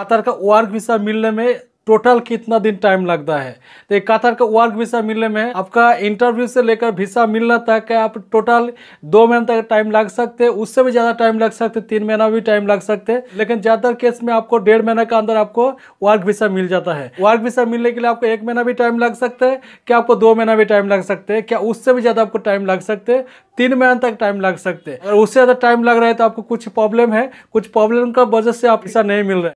Qatar का work visa मिलने में टोटल कितना दिन टाइम लगता है तो कतर का वर्क वीसा मिलने में आपका इंटरव्यू से लेकर वीसा मिलना तक आप टोटल दो महीने तक टाइम लग सकते हैं उससे भी ज़्यादा टाइम लग सकते तीन महीना भी टाइम लग सकते हैं लेकिन ज़्यादातर केस में आपको डेढ़ महीना के अंदर आपको वर्क वीसा मिल जाता है वर्क वीसा मिलने के लिए आपको एक महीना भी टाइम लग सकता है क्या आपको दो महीना भी टाइम लग सकते हैं क्या उससे भी ज़्यादा आपको टाइम लग सकते हैं तीन महीने तक टाइम लग सकते हैं अगर उससे ज़्यादा टाइम लग रहा है तो आपको कुछ प्रॉब्लम है कुछ प्रॉब्लम का वजह से आप वीसा नहीं मिल रहा है